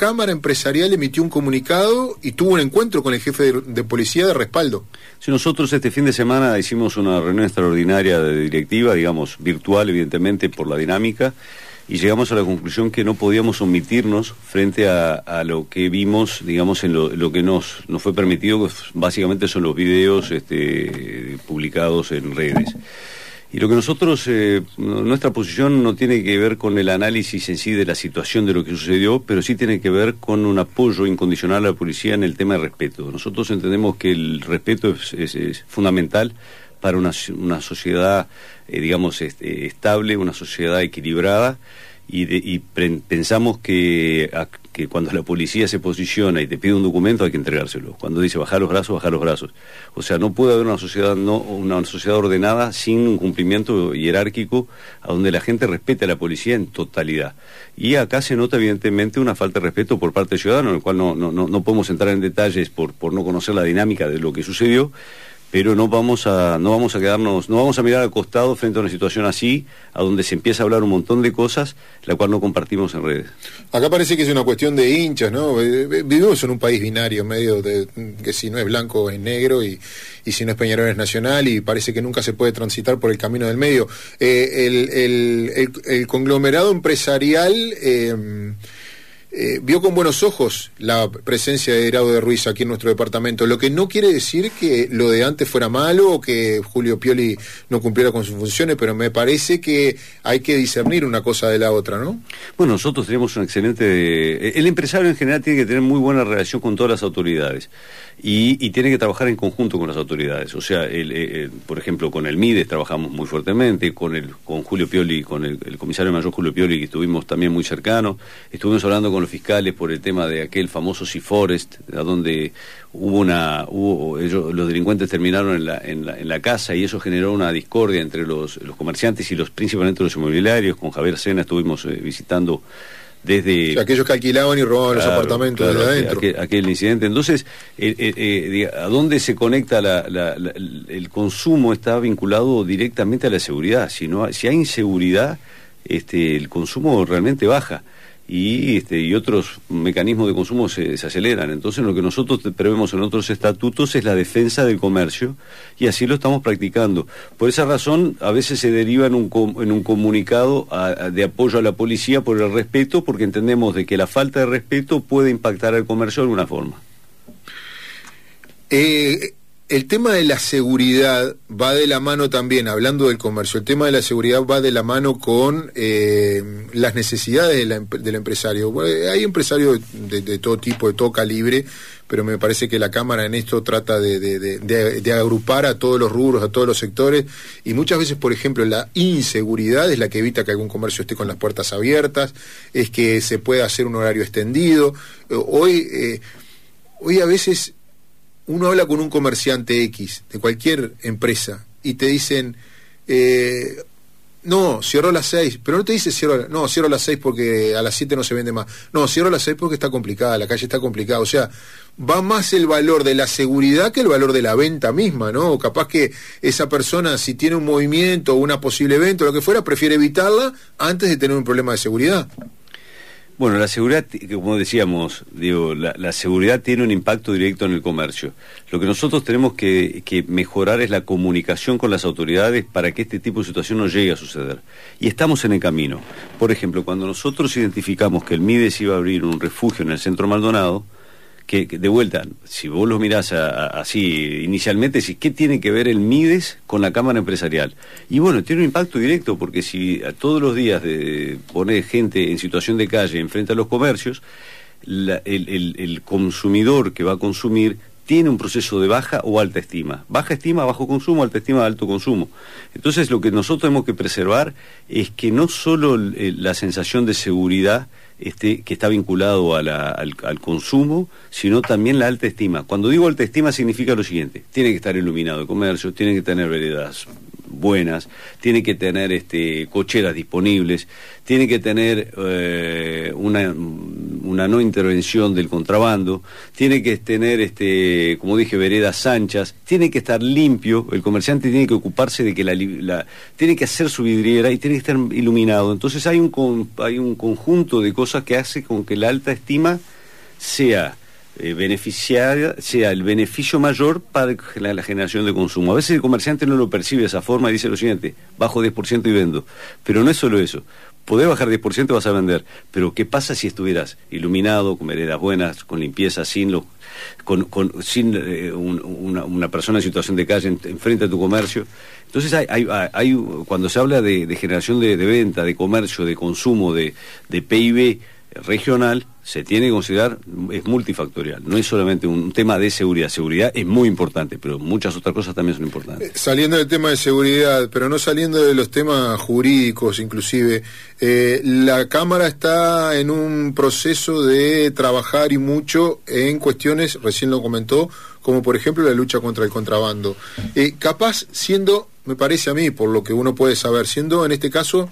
Cámara Empresarial emitió un comunicado y tuvo un encuentro con el jefe de, policía de respaldo. Si nosotros este fin de semana hicimos una reunión extraordinaria de directiva, digamos, virtual, evidentemente, por la dinámica, y llegamos a la conclusión que no podíamos omitirnos frente a, lo que vimos, digamos, en lo, que nos, nos, fue permitido, básicamente son los videos este, publicados en redes. Y lo que nosotros, eh, nuestra posición no tiene que ver con el análisis en sí de la situación de lo que sucedió, pero sí tiene que ver con un apoyo incondicional a la policía en el tema de respeto. Nosotros entendemos que el respeto es, fundamental para una, sociedad, eh, digamos, este, estable, una sociedad equilibrada y, pensamos que, cuando la policía se posiciona y te pide un documento hay que entregárselo. Cuando dice bajar los brazos, bajar los brazos. O sea, no puede haber una sociedad, no, una sociedad ordenada sin un cumplimiento jerárquico a donde la gente respete a la policía en totalidad. Y acá se nota evidentemente una falta de respeto por parte del ciudadano, en el cual no, podemos entrar en detalles por, por no conocer la dinámica de lo que sucedió pero no vamos a no vamos a quedarnos, no vamos a mirar al costado frente a una situación así, a donde se empieza a hablar un montón de cosas, la cual no compartimos en redes. Acá parece que es una cuestión de hinchas, ¿no? Eh, eh, vivimos en un país binario, medio de que si no es blanco es negro y, si no es Peñarol es nacional y parece que nunca se puede transitar por el camino del medio. Eh, el, conglomerado empresarial eh, vio con buenos ojos la presencia de Grado de Ruiz aquí en nuestro departamento, lo que no quiere decir que lo de antes fuera malo o que Julio Pioli no cumpliera con sus funciones, pero me parece que hay que discernir una cosa de la otra, ¿no? Bueno, nosotros tenemos un excelente... Eh, el empresario en general tiene que tener muy buena relación con todas las autoridades y, tiene que trabajar en conjunto con las autoridades. O sea, eh, por ejemplo, con el MIDES trabajamos muy fuertemente, con, el, con Julio Pioli, con el, el comisario mayor Julio Pioli, que estuvimos también muy cercanos, estuvimos hablando con los fiscales por el tema de aquel famoso Seaforest, a donde hubo una, hubo, ellos, los delincuentes terminaron en la, en, la, casa y eso generó una discordia entre los, comerciantes y los principalmente los inmobiliarios. Con Javier Sena estuvimos eh, visitando desde... aquellos que alquilaban y robaban los apartamentos de adentro. Aquel, incidente. Entonces, eh, eh, ¿a dónde se conecta la, el consumo? Está vinculado directamente a la seguridad. Si, no, si hay inseguridad, este, el consumo realmente baja. Este, y, otros mecanismos de consumo se, aceleran. Entonces lo que nosotros prevemos en otros estatutos es la defensa del comercio y así lo estamos practicando. Por esa razón a veces se deriva en un, comunicado de apoyo a la policía por el respeto porque entendemos de que la falta de respeto puede impactar al comercio de alguna forma. Eh, el tema de la seguridad va de la mano también, hablando del comercio, el tema de la seguridad va de la mano con eh, las necesidades del empresario. hay empresarios de, todo tipo, de todo calibre, pero me parece que la Cámara en esto trata de, agrupar a todos los rubros, a todos los sectores, y muchas veces, por ejemplo, la inseguridad es la que evita que algún comercio esté con las puertas abiertas, es que se pueda hacer un horario extendido. Eh, hoy, eh, hoy a veces uno habla con un comerciante X de cualquier empresa y te dicen, eh, no, cierro a las 6, pero no te dice cierro, no, cierro a las 6 porque a las 7 no se vende más. No, cierro a las 6 porque está complicada, la calle está complicada. O sea, va más el valor de la seguridad que el valor de la venta misma, ¿no? O capaz que esa persona, si tiene un movimiento o una posible venta o lo que fuera, prefiere evitarla antes de tener un problema de seguridad. Bueno, la seguridad, como decíamos, digo, la, seguridad tiene un impacto directo en el comercio. Lo que nosotros tenemos que, que, mejorar es la comunicación con las autoridades para que este tipo de situación no llegue a suceder. Y estamos en el camino. Por ejemplo, cuando nosotros identificamos que el MIDES iba a abrir un refugio en el centro Maldonado, que, de vuelta, si vos los mirás así inicialmente, ¿qué tiene que ver el MIDES con la Cámara Empresarial? Y bueno, tiene un impacto directo porque si a todos los días de, poner gente en situación de calle frente a los comercios, el, consumidor que va a consumir tiene un proceso de baja o alta estima. Baja estima, bajo consumo, alta estima, alto consumo. Entonces lo que nosotros tenemos que preservar es que no solo eh, la sensación de seguridad, este, que está vinculado al, consumo, sino también la alta estima. Cuando digo alta estima significa lo siguiente, tiene que estar iluminado el comercio, tiene que tener veredas buenas, tiene que tener este, cocheras disponibles, tiene que tener eh, una, una, no intervención del contrabando, tiene que tener, este, como dije, veredas anchas, tiene que estar limpio, el comerciante tiene que ocuparse de que la, la tiene que hacer su vidriera y tiene que estar iluminado. Entonces hay un, hay un conjunto de cosas que hace con que la alta estima sea eh, beneficiar, sea el beneficio mayor para la, generación de consumo. A veces el comerciante no lo percibe de esa forma y dice lo siguiente, bajo 10% y vendo. Pero no es solo eso. Podés bajar 10% vas a vender, pero ¿qué pasa si estuvieras iluminado, con veredas buenas, con limpieza, sin con, sin eh, una, persona en situación de calle enfrente a tu comercio? Entonces, hay, hay, cuando se habla de, generación de, venta, de comercio, de consumo, de PIB, regional se tiene que considerar, es multifactorial, no es solamente un tema de seguridad. Seguridad es muy importante, pero muchas otras cosas también son importantes. Eh, saliendo del tema de seguridad, pero no saliendo de los temas jurídicos inclusive, eh, la Cámara está en un proceso de trabajar y mucho en cuestiones, recién lo comentó, como por ejemplo la lucha contra el contrabando. Eh, capaz siendo, me parece a mí, por lo que uno puede saber, siendo en este caso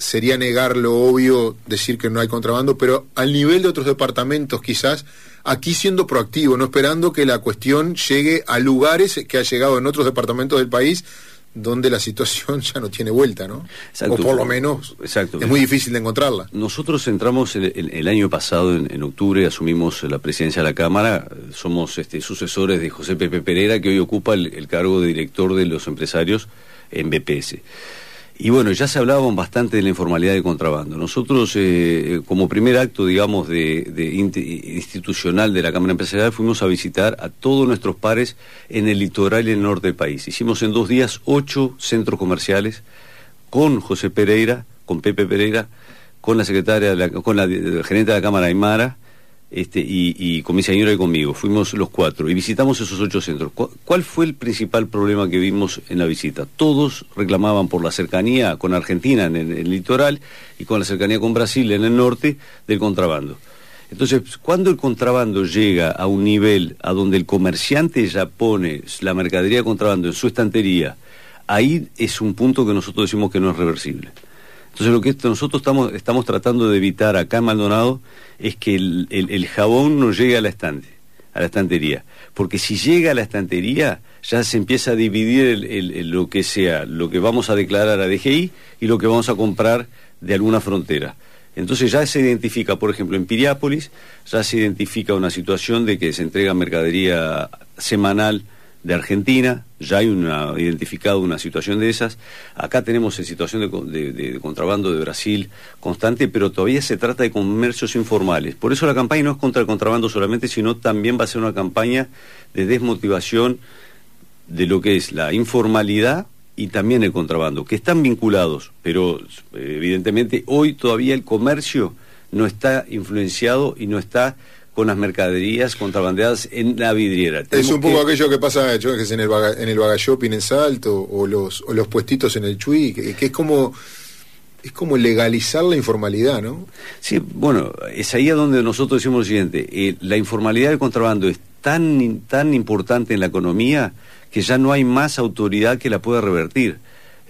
sería negar lo obvio decir que no hay contrabando, pero al nivel de otros departamentos quizás, aquí siendo proactivo, no esperando que la cuestión llegue a lugares que ha llegado en otros departamentos del país donde la situación ya no tiene vuelta, ¿no? o por lo menos es muy difícil de encontrarla. Nosotros entramos el, año pasado, en, octubre, asumimos la presidencia de la Cámara, somos este, sucesores de José Pepe Pereira, que hoy ocupa el cargo de director de los empresarios en BPS. Y bueno, ya se hablaban bastante de la informalidad de contrabando. Nosotros, eh, eh, como primer acto, digamos, de, institucional de la Cámara Empresarial, fuimos a visitar a todos nuestros pares en el litoral y en el norte del país. Hicimos en dos días ocho centros comerciales con José Pereira, con Pepe Pereira, con la secretaria, con la, la eh, gerente de la Cámara Aymara, este, y, con mi señora y conmigo, fuimos los cuatro y visitamos esos ocho centros. ¿Cuál fue el principal problema que vimos en la visita? Todos reclamaban por la cercanía con Argentina en el, en el litoral y con la cercanía con Brasil en el norte del contrabando. Entonces, cuando el contrabando llega a un nivel a donde el comerciante ya pone la mercadería de contrabando en su estantería, ahí es un punto que nosotros decimos que no es reversible. Entonces lo que nosotros estamos, tratando de evitar acá en Maldonado es que el, jabón no llegue a la estante, a la estantería. Porque si llega a la estantería, ya se empieza a dividir lo que sea, lo que vamos a declarar a DGI y lo que vamos a comprar de alguna frontera. Entonces ya se identifica, por ejemplo, en Piriápolis, ya se identifica una situación de que se entrega mercadería semanal de Argentina, ya hay una, identificado una situación de esas. Acá tenemos en situación de, de, contrabando de Brasil constante, pero todavía se trata de comercios informales. Por eso la campaña no es contra el contrabando solamente, sino también va a ser una campaña de desmotivación de lo que es la informalidad y también el contrabando, que están vinculados, pero eh, evidentemente hoy todavía el comercio no está influenciado y no está unas mercaderías contrabandeadas en la vidriera. es un poco aquello que pasa en el, en el en Salto o los, los puestitos en el Chuy, que, es como es como legalizar la informalidad, ¿no? Sí, bueno, es ahí a donde nosotros decimos lo siguiente, eh, la informalidad del contrabando es tan, tan importante en la economía que ya no hay más autoridad que la pueda revertir.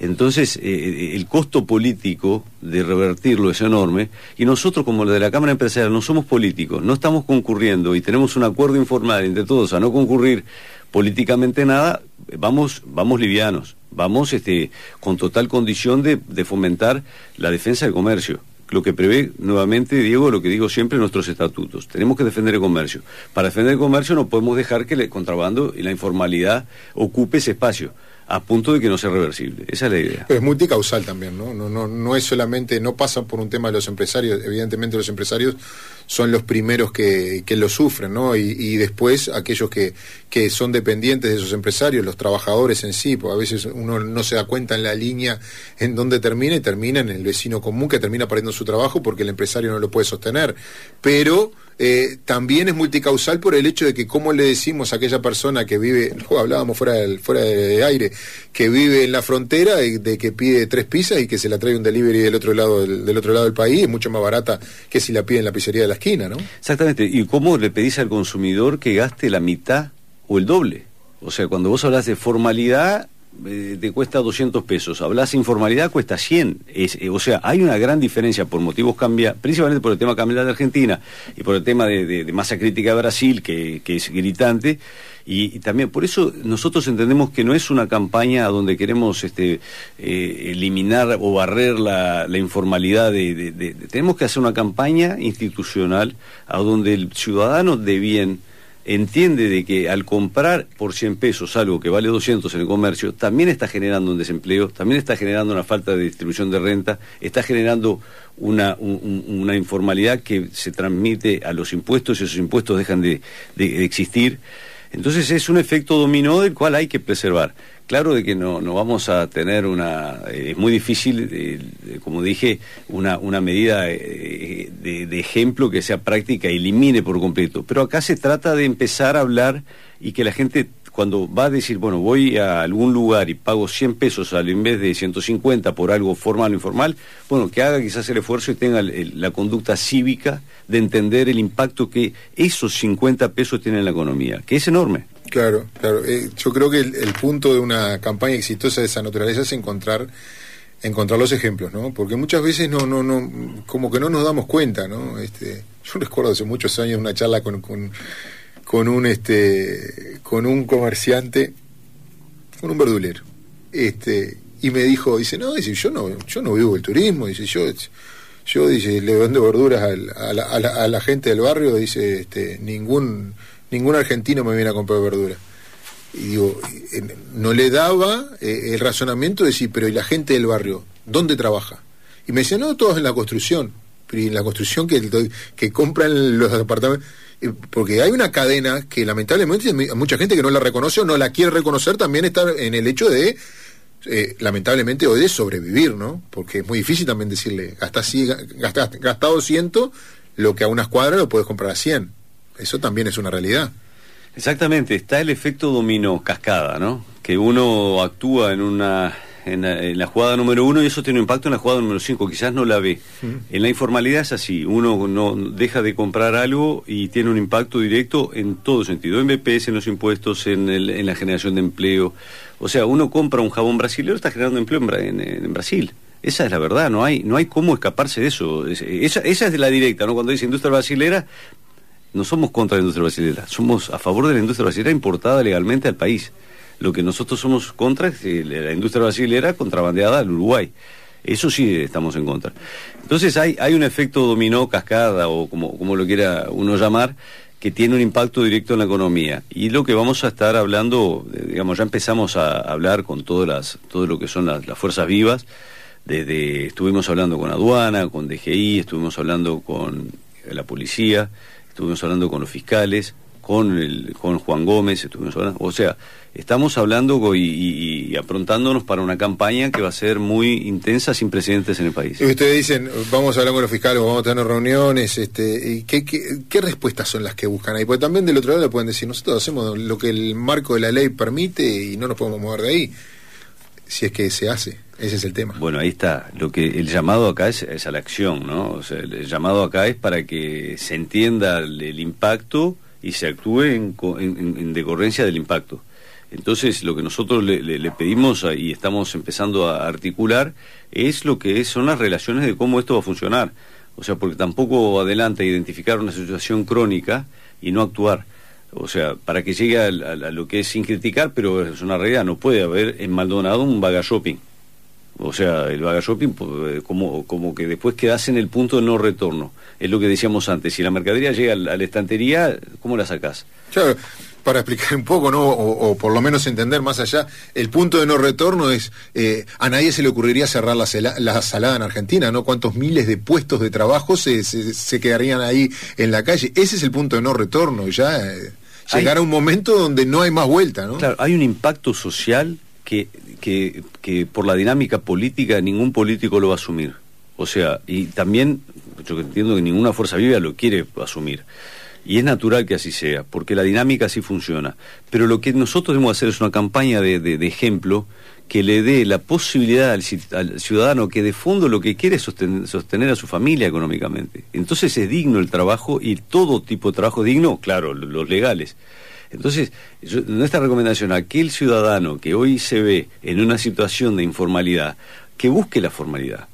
Entonces, eh, eh, el costo político de revertirlo es enorme y nosotros como los de la Cámara Empresarial no somos políticos, no estamos concurriendo y tenemos un acuerdo informal entre todos a no concurrir políticamente nada, vamos, vamos livianos, vamos este, con total condición de, fomentar la defensa del comercio lo que prevé nuevamente, Diego, lo que digo siempre, nuestros estatutos. Tenemos que defender el comercio. Para defender el comercio no podemos dejar que el contrabando y la informalidad ocupe ese espacio a punto de que no sea reversible. Esa es la idea. es multicausal también, ¿no? No, no, no es solamente, no pasa por un tema de los empresarios, evidentemente los empresarios son los primeros que, lo sufren, ¿no? Y, después aquellos que, son dependientes de esos empresarios, los trabajadores en sí, pues a veces uno no se da cuenta en la línea en dónde termina y termina en el vecino común que termina perdiendo su trabajo porque el empresario no lo puede sostener. Pero eh, también es multicausal por el hecho de que cómo le decimos a aquella persona que vive, hablábamos fuera del, fuera de aire, que vive en la frontera de, que pide tres pizzas y que se la trae un delivery del otro lado del, otro lado del país, es mucho más barata que si la pide en la pizzería de la ¿no? Exactamente. ¿Y cómo le pedís al consumidor que gaste la mitad o el doble? O sea, cuando vos hablas de formalidad, eh, te cuesta 200 pesos, hablas informalidad, cuesta 100. Eh, o sea, hay una gran diferencia por motivos cambia, principalmente por el tema cambiar de Argentina y por el tema de, masa crítica de Brasil, que, es gritante. Y, también por eso nosotros entendemos que no es una campaña donde queremos este, eh, eliminar o barrer la, informalidad. tenemos que hacer una campaña institucional a donde el ciudadano de bien entiende de que al comprar por 100 pesos algo que vale 200 en el comercio, también está generando un desempleo, también está generando una falta de distribución de renta, está generando una, informalidad que se transmite a los impuestos y esos impuestos dejan de existir. Entonces es un efecto dominó del cual hay que preservar. Claro de que no, no vamos a tener una, eh, es muy difícil, eh, como dije, una, una medida eh, de, ejemplo que sea práctica, elimine por completo. Pero acá se trata de empezar a hablar y que la gente cuando va a decir, bueno, voy a algún lugar y pago 100 pesos al en vez de 150 por algo formal o informal, bueno, que haga quizás el esfuerzo y tenga la conducta cívica de entender el impacto que esos 50 pesos tienen en la economía, que es enorme. Claro, claro. Eh, yo creo que el, punto de una campaña exitosa de esa naturaleza es encontrar encontrar los ejemplos, ¿no? Porque muchas veces no, no, no, como que no nos damos cuenta, ¿no? Este, yo recuerdo hace muchos años una charla con, un este, con un comerciante, con un verdulero, este, y me dijo, dice, no, dice, yo no, yo no vivo el turismo, dice, yo, yo dice, le vendo verduras a la, a la gente del barrio, dice, este, ningún ningún argentino me viene a comprar verdura. Y digo, no le daba eh, el razonamiento de decir, pero ¿y la gente del barrio? ¿Dónde trabaja? Y me decían, no, todos en la construcción. Pero en la construcción que, que compran los apartamentos? porque hay una cadena que lamentablemente mucha gente que no la reconoce o no la quiere reconocer también está en el hecho de eh, lamentablemente hoy de sobrevivir, ¿no? Porque es muy difícil también decirle, gastas gastado ciento lo que a unas cuadras lo puedes comprar a 100. Eso también es una realidad. Exactamente, está el efecto dominó, cascada, ¿no? Que uno actúa en una en la, jugada número uno y eso tiene un impacto en la jugada número cinco, quizás no la ve. Mm. En la informalidad es así, uno no deja de comprar algo y tiene un impacto directo en todo sentido, en BPS, en los impuestos, en, en la generación de empleo. O sea, uno compra un jabón brasileño, está generando empleo en, en, Brasil. Esa es la verdad, no hay, no hay cómo escaparse de eso. esa, esa es de la directa, ¿no? Cuando dice industria brasilera, no somos contra la industria brasileña somos a favor de la industria brasileña importada legalmente al país. Lo que nosotros somos contra es la industria brasileña contrabandeada al Uruguay. Eso sí estamos en contra. Entonces hay, hay un efecto dominó, cascada o como, como lo quiera uno llamar, que tiene un impacto directo en la economía. Y lo que vamos a estar hablando, eh, digamos, ya empezamos a hablar con todas las, todo lo que son las, las fuerzas vivas. Desde, estuvimos hablando con aduana, con DGI, estuvimos hablando con la policía, estuvimos hablando con los fiscales, con, el, con Juan Gómez, estuvimos hablando, o sea, estamos hablando y, aprontándonos para una campaña que va a ser muy intensa, sin precedentes en el país. ustedes dicen, vamos a hablar con los fiscales, vamos a tener reuniones, este, y qué, qué, qué, respuestas son las que buscan ahí? Porque también del otro lado pueden decir, nosotros hacemos lo que el marco de la ley permite y no nos podemos mover de ahí, si es que se hace. Ese es el tema. Bueno, ahí está. Lo que el llamado acá es, es a la acción, ¿no? el llamado acá es para que se entienda el, impacto y se actúe en, decorrencia del impacto. Entonces, lo que nosotros le, pedimos y estamos empezando a articular es lo que son las relaciones de cómo esto va a funcionar. O sea, porque tampoco adelanta identificar una situación crónica y no actuar. O sea, para que llegue a, lo que es sin criticar, pero es una realidad, no puede haber en Maldonado un vaga shopping. O sea, el vagashopping pues, eh, como, como que después quedas en el punto de no retorno. Es lo que decíamos antes. Si la mercadería llega a la estantería, ¿cómo la sacás? Claro, para explicar un poco, ¿no? O, por lo menos entender más allá, el punto de no retorno es. Eh, a nadie se le ocurriría cerrar la, salada en Argentina, ¿no? ¿Cuántos miles de puestos de trabajo se, se, quedarían ahí en la calle? Ese es el punto de no retorno, ya. Eh, llegar a un momento donde no hay más vuelta, ¿no? Claro, hay un impacto social que, que, que por la dinámica política ningún político lo va a asumir. O sea, y también yo entiendo que ninguna fuerza viva lo quiere asumir. Y es natural que así sea, porque la dinámica así funciona. Pero lo que nosotros debemos hacer es una campaña de, ejemplo que le dé la posibilidad al, ciudadano que de fondo lo que quiere es sostener, sostener a su familia económicamente. Entonces es digno el trabajo y todo tipo de trabajo digno, claro, los legales. Entonces, nuestra recomendación a aquel ciudadano que hoy se ve en una situación de informalidad, que busque la formalidad,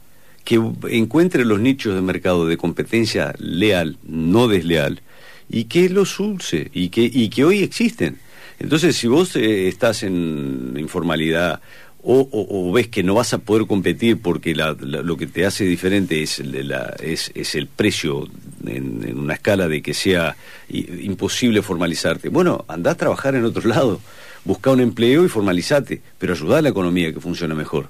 que encuentre los nichos de mercado de competencia leal, no desleal, y que los use, y que, y que hoy existen. Entonces, si vos eh, estás en informalidad o, ves que no vas a poder competir porque lo que te hace diferente es, es, el precio en, una escala de que sea imposible formalizarte. Bueno, andá a trabajar en otro lado, busca un empleo y formalizate, pero ayudá a la economía que funcione mejor.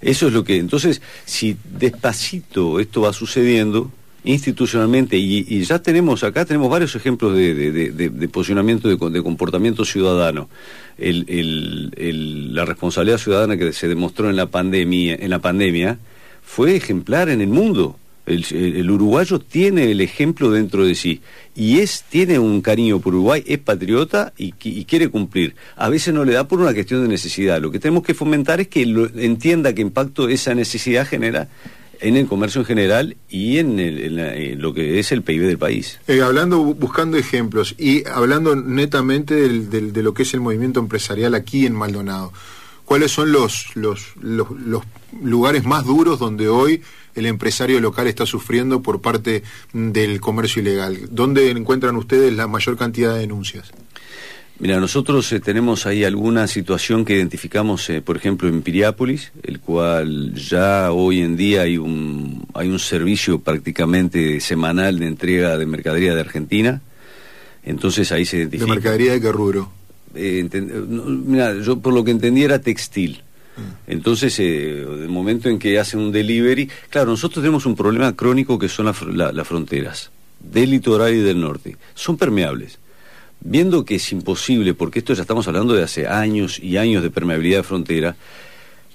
Eso es lo que. Entonces, si despacito esto va sucediendo institucionalmente, y, ya tenemos, acá tenemos varios ejemplos de, posicionamiento, de, comportamiento ciudadano. la responsabilidad ciudadana que se demostró en la pandemia, en la pandemia fue ejemplar en el mundo. El, uruguayo tiene el ejemplo dentro de sí y es tiene un cariño por Uruguay, es patriota y, quiere cumplir. A veces no le da por una cuestión de necesidad. Lo que tenemos que fomentar es que entienda qué impacto esa necesidad genera en el comercio en general y en, lo que es el PIB del país. Eh, hablando, buscando ejemplos y hablando netamente de lo que es el movimiento empresarial aquí en Maldonado, ¿cuáles son los lugares más duros donde hoy el empresario local está sufriendo por parte del comercio ilegal? ¿Dónde encuentran ustedes la mayor cantidad de denuncias? Mira, nosotros eh, tenemos ahí alguna situación que identificamos, eh, por ejemplo, en Piriápolis, el cual ya hoy en día hay un, hay un servicio prácticamente semanal de entrega de mercadería de Argentina. Entonces ahí se identifica. ¿De mercadería de qué eh, mira, yo por lo que entendí era textil. Entonces, eh, el momento en que hacen un delivery, claro, nosotros tenemos un problema crónico que son las fronteras del litoral y del norte. Son permeables. Viendo que es imposible, porque esto ya estamos hablando de hace años y años de permeabilidad de frontera,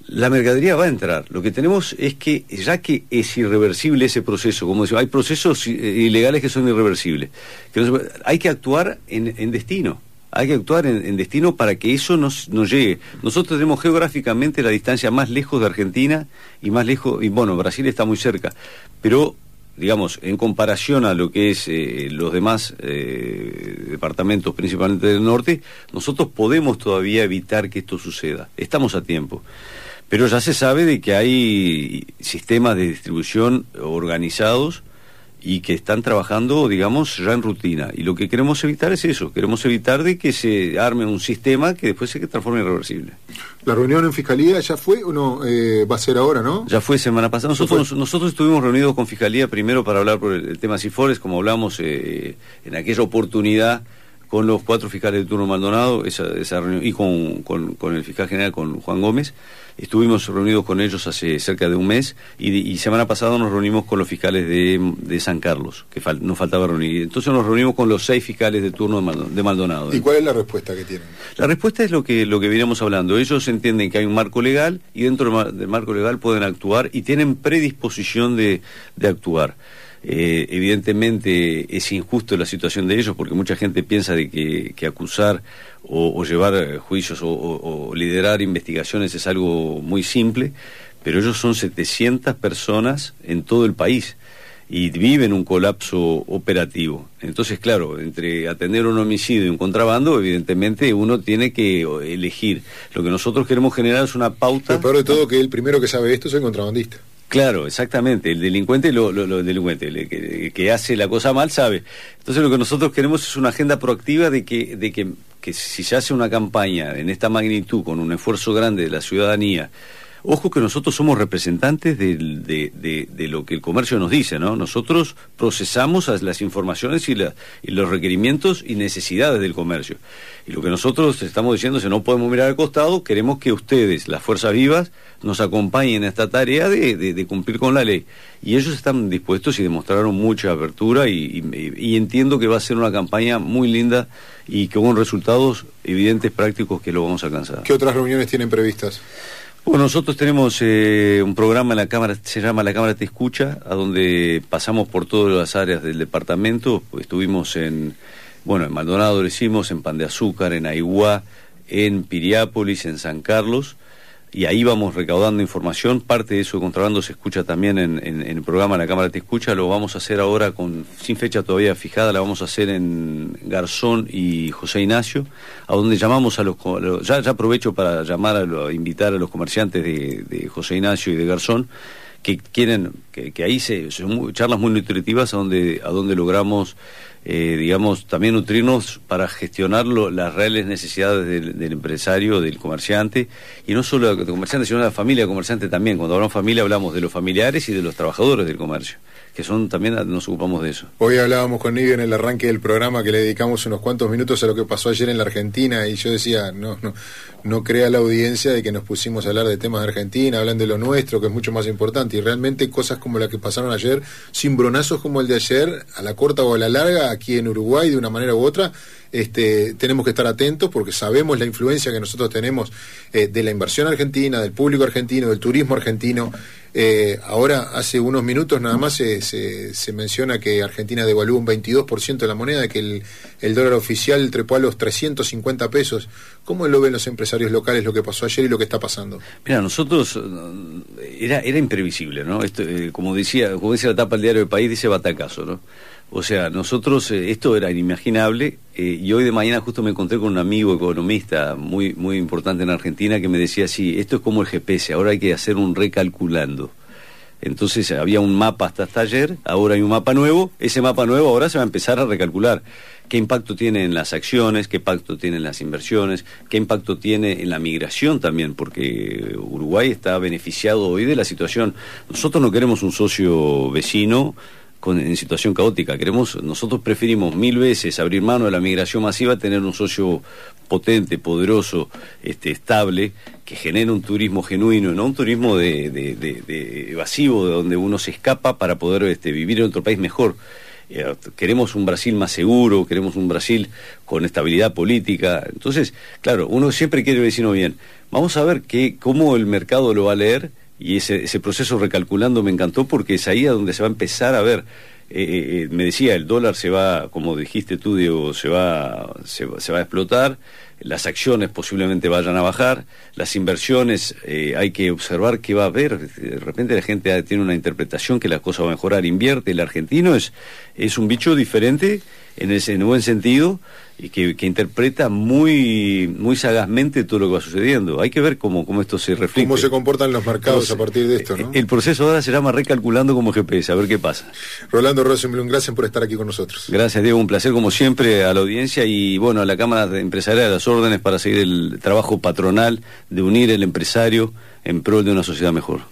la mercadería va a entrar. Lo que tenemos es que, ya que es irreversible ese proceso, como decimos, hay procesos ilegales que son irreversibles, hay que actuar en destino hay que actuar en, destino para que eso nos, llegue. Nosotros tenemos geográficamente la distancia más lejos de Argentina y más lejos, y bueno, Brasil está muy cerca, pero digamos, en comparación a lo que es eh, los demás eh, departamentos, principalmente del norte, nosotros podemos todavía evitar que esto suceda. Estamos a tiempo. Pero ya se sabe de que hay sistemas de distribución organizados y que están trabajando, digamos, ya en rutina. Y lo que queremos evitar es eso, queremos evitar de que se arme un sistema que después se transforme irreversible ¿La reunión en Fiscalía ya fue o no eh, va a ser ahora, no? Ya fue semana pasada. Nosotros, nosotros estuvimos reunidos con Fiscalía primero para hablar por el, tema Cifores, como hablamos eh, en aquella oportunidad con los cuatro fiscales de turno Maldonado esa, y con, con, el fiscal general, con Juan Gómez. Estuvimos reunidos con ellos hace cerca de un mes y, semana pasada nos reunimos con los fiscales de, San Carlos, que nos faltaba reunir. Entonces nos reunimos con los seis fiscales de turno de Maldonado. ¿Y cuál es la respuesta que tienen? La respuesta es lo que, lo que veníamos hablando. Ellos entienden que hay un marco legal y dentro del marco legal pueden actuar y tienen predisposición de, de actuar. Eh, evidentemente es injusto la situación de ellos porque mucha gente piensa de que, acusar o, o, llevar juicios o, liderar investigaciones es algo muy simple, pero ellos son 700 personas en todo el país y viven un colapso operativo. Entonces, claro, entre atender un homicidio y un contrabando, evidentemente uno tiene que elegir. Lo que nosotros queremos generar es una pauta. Lo peor de todo que el primero que sabe esto es el contrabandista. Claro, exactamente. El delincuente, lo, lo, delincuente, el que, que, hace la cosa mal, sabe. Entonces lo que nosotros queremos es una agenda proactiva de que, de que, que si se hace una campaña en esta magnitud, con un esfuerzo grande de la ciudadanía, Ojo que nosotros somos representantes de, lo que el comercio nos dice, ¿no? Nosotros procesamos las informaciones y, los requerimientos y necesidades del comercio. Y lo que nosotros estamos diciendo es que no podemos mirar al costado, queremos que ustedes, las fuerzas vivas, nos acompañen a esta tarea de, cumplir con la ley. Y ellos están dispuestos y demostraron mucha apertura y, entiendo que va a ser una campaña muy linda y que con resultados evidentes, prácticos, que lo vamos a alcanzar. ¿Qué otras reuniones tienen previstas? Bueno, nosotros tenemos eh, un programa en la Cámara, se llama La Cámara Te Escucha, a donde pasamos por todas las áreas del departamento. Estuvimos en, bueno, en Maldonado lo hicimos, en Pan de Azúcar, en Aiguá, en Piriápolis, en San Carlos y ahí vamos recaudando información. Parte de eso de contrabando se escucha también en, el programa La Cámara Te Escucha. Lo vamos a hacer ahora con, sin fecha todavía fijada, la vamos a hacer en Garzón y José Ignacio, a donde llamamos a los. Ya, ya aprovecho para llamar, a, invitar a los comerciantes de, de José Ignacio y de Garzón que que, ahí se, son charlas muy nutritivas a donde, a donde logramos, eh, digamos, también nutrirnos para gestionar las reales necesidades del, empresario, del comerciante, y no solo del comerciante, sino de la familia comerciante también. Cuando hablamos familia hablamos de los familiares y de los trabajadores del comercio que son también nos ocupamos de eso. Hoy hablábamos con Nibio en el arranque del programa que le dedicamos unos cuantos minutos a lo que pasó ayer en la Argentina y yo decía, no, no, no crea la audiencia de que nos pusimos a hablar de temas de Argentina, hablan de lo nuestro, que es mucho más importante. Y realmente cosas como las que pasaron ayer, cimbronazos como el de ayer, a la corta o a la larga, aquí en Uruguay, de una manera u otra, este, tenemos que estar atentos porque sabemos la influencia que nosotros tenemos eh, de la inversión argentina, del público argentino, del turismo argentino. Eh, ahora, hace unos minutos nada más se, menciona que Argentina devaluó un 22% de la moneda, que el, dólar oficial trepó a los 350 pesos. ¿Cómo lo ven los empresarios locales lo que pasó ayer y lo que está pasando? Mira, nosotros eh, era, era imprevisible, ¿no? Eh, como decía, como dice la tapa del diario del País, dice batacazo, ¿no? O sea, nosotros, eh, esto era inimaginable, eh, y hoy de mañana justo me encontré con un amigo economista muy, muy importante en Argentina que me decía, sí, esto es como el GPS, ahora hay que hacer un recalculando. Entonces había un mapa hasta, hasta ayer, ahora hay un mapa nuevo, ese mapa nuevo ahora se va a empezar a recalcular qué impacto tiene en las acciones, qué impacto tiene en las inversiones, qué impacto tiene en la migración también, porque Uruguay está beneficiado hoy de la situación. Nosotros no queremos un socio vecino en situación caótica. Queremos, nosotros preferimos mil veces abrir mano a la migración masiva, tener un socio potente, poderoso, este, estable, que genere un turismo genuino, no un turismo de, de, de, evasivo, de donde uno se escapa para poder este, vivir en otro país mejor. Eh, queremos un Brasil más seguro, queremos un Brasil con estabilidad política. Entonces, claro, uno siempre quiere el vecino bien. Vamos a ver que, cómo el mercado lo va a leer y ese, ese proceso recalculando me encantó porque es ahí a donde se va a empezar a ver. Eh, eh, eh, me decía, el dólar se va, como dijiste tú, se va, se, va a explotar, las acciones posiblemente vayan a bajar, las inversiones hay que observar qué va a haber, de repente la gente tiene una interpretación que las cosas va a mejorar, invierte, el argentino es, es un bicho diferente en, ese, en buen sentido y que, interpreta muy, muy sagazmente todo lo que va sucediendo. Hay que ver cómo, cómo esto se refleja. Cómo se comportan los mercados a partir de esto, eh, El proceso ahora se llama recalculando como GPS, a ver qué pasa. Rolando Rosenblum, gracias por estar aquí con nosotros. Gracias, Diego, un placer como siempre a la audiencia y bueno, a la Cámara Empresarial de las órdenes para seguir el trabajo patronal de unir el empresario en pro de una sociedad mejor.